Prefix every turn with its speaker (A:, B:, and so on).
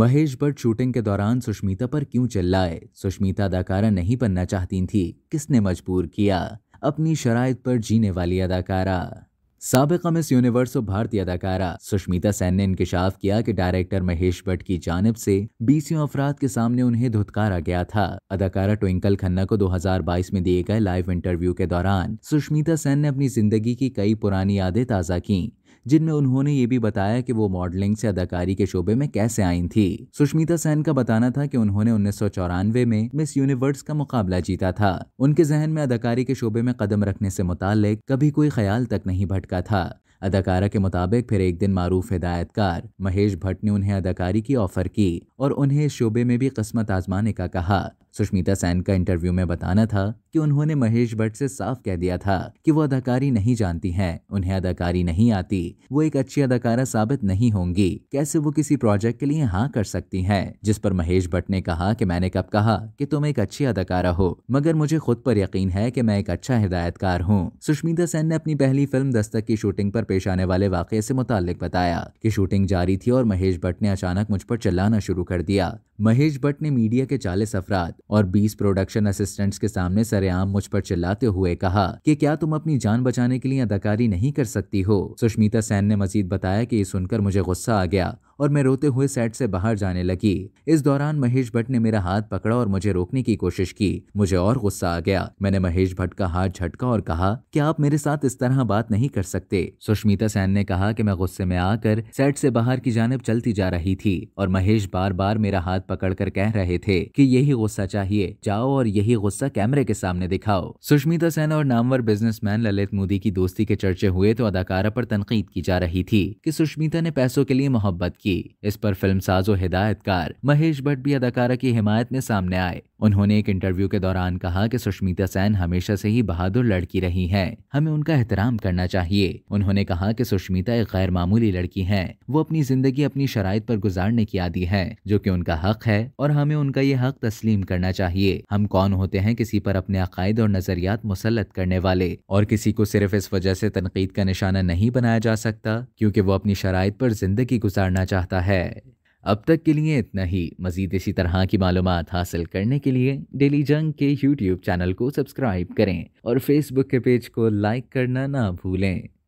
A: Mahesh Bhatt shooting के दौरान सुष्मिता पर क्यों चिल्लाए सुष्मिता अदाकारा नहीं बनना चाहती थी किसने मजबूर किया अपनी शराय पर जीने वाली अदाकारा सबका मिस यूनिवर्स और भारतीय अदाकारा सुष्मिता सेन ने इंकशाफ किया कि डायरेक्टर महेश भट्ट की जानब से बीसियों अफराद के सामने उन्हें धुतकारा गया था अदाकारा ट्विंकल खन्ना को 2022 में दिए गए लाइव इंटरव्यू के दौरान सुष्मिता सेन ने अपनी जिंदगी की कई पुरानी यादें ताज़ा की जिनमें उन्होंने ये भी बताया कि वो मॉडलिंग से अदाकारी के शोबे में कैसे आई थी सुष्मिता सेन का बताना था कि उन्होंने उन्नीस में मिस यूनिवर्स का मुकाबला जीता था उनके जहन में अदाकारी के शोबे में कदम रखने से मुताल कभी कोई ख्याल तक नहीं भटका था अदाकारा के मुताबिक फिर एक दिन मारूफ हिदायतकार महेश भट्ट ने उन्हें अदाकारी की ऑफर की और उन्हें शोबे में भी किस्मत आजमाने का कहा सुष्मिता सैन का इंटरव्यू में बताना था कि उन्होंने महेश भट्ट से साफ कह दिया था कि वो अदाकारी नहीं जानती हैं उन्हें अदाकारी नहीं आती वो एक अच्छी अदाकारा साबित नहीं होंगी कैसे वो किसी प्रोजेक्ट के लिए हाँ कर सकती हैं जिस पर महेश भट्ट ने कहा कि मैंने कब कहा कि तुम एक अच्छी अदाकारा हो मगर मुझे खुद पर यकीन है कि मैं एक अच्छा हिदायतकार हूँ सुष्मिता सैन ने अपनी पहली फिल्म दस्तक की शूटिंग पर पेश आने वाले वाक़े से मुतालिक बताया कि शूटिंग जारी थी और महेश भट्ट ने अचानक मुझ पर चिल्लाना शुरू perdida महेश भट्ट ने मीडिया के चालीस अफराद और बीस प्रोडक्शन असिस्टेंट्स के सामने सरेआम मुझ पर चिल्लाते हुए कहा कि क्या तुम अपनी जान बचाने के लिए अदाकारी नहीं कर सकती हो सुष्मिता सैन ने मजीद बताया कि ये सुनकर मुझे गुस्सा आ गया और मैं रोते हुए सेट से बाहर जाने लगी इस दौरान महेश भट्ट ने मेरा हाथ पकड़ा और मुझे रोकने की कोशिश की मुझे और गुस्सा आ गया मैंने महेश भट्ट का हाथ झटका और कहा कि आप मेरे साथ इस तरह बात नहीं कर सकते सुष्मिता सैन ने कहा कि मैं गुस्से में आकर सेट से बाहर की जानब चलती जा रही थी और महेश बार बार मेरा हाथ पकड़कर कह रहे थे कि यही गुस्सा चाहिए जाओ और यही गुस्सा कैमरे के सामने दिखाओ सुष्मिता सेन और नामवर बिजनेसमैन ललित मोदी की दोस्ती के चर्चे हुए तो अदाकारा पर तनकीद की जा रही थी कि सुष्मिता ने पैसों के लिए मोहब्बत की इस पर फिल्म साजो हिदायतकार महेश भट्ट भी अदाकारा की हिमायत में सामने आए उन्होंने एक इंटरव्यू के दौरान कहा कि सुष्मिता सेन हमेशा से ही बहादुर लड़की रही है हमें उनका एहतराम करना चाहिए उन्होंने कहा कि सुष्मिता एक गैर मामूली लड़की है वो अपनी जिंदगी अपनी शराइ पर गुजारने की आदि है जो कि उनका हक हक है और हमें उनका ये हक तस्लीम करना चाहिए हम कौन होते हैं किसी पर अपने अकायद और नजरियात मुसलत करने वाले और किसी को सिर्फ इस वजह से तनकीद का निशाना नहीं बनाया जा सकता क्योंकि वो अपनी शराइ पर जिंदगी गुजारना चाहता है अब तक के लिए इतना ही मज़ीद इसी तरह की मालूम हासिल करने के लिए डेली जंग के यूट्यूब चैनल को सब्सक्राइब करें और फेसबुक के पेज को लाइक करना ना भूलें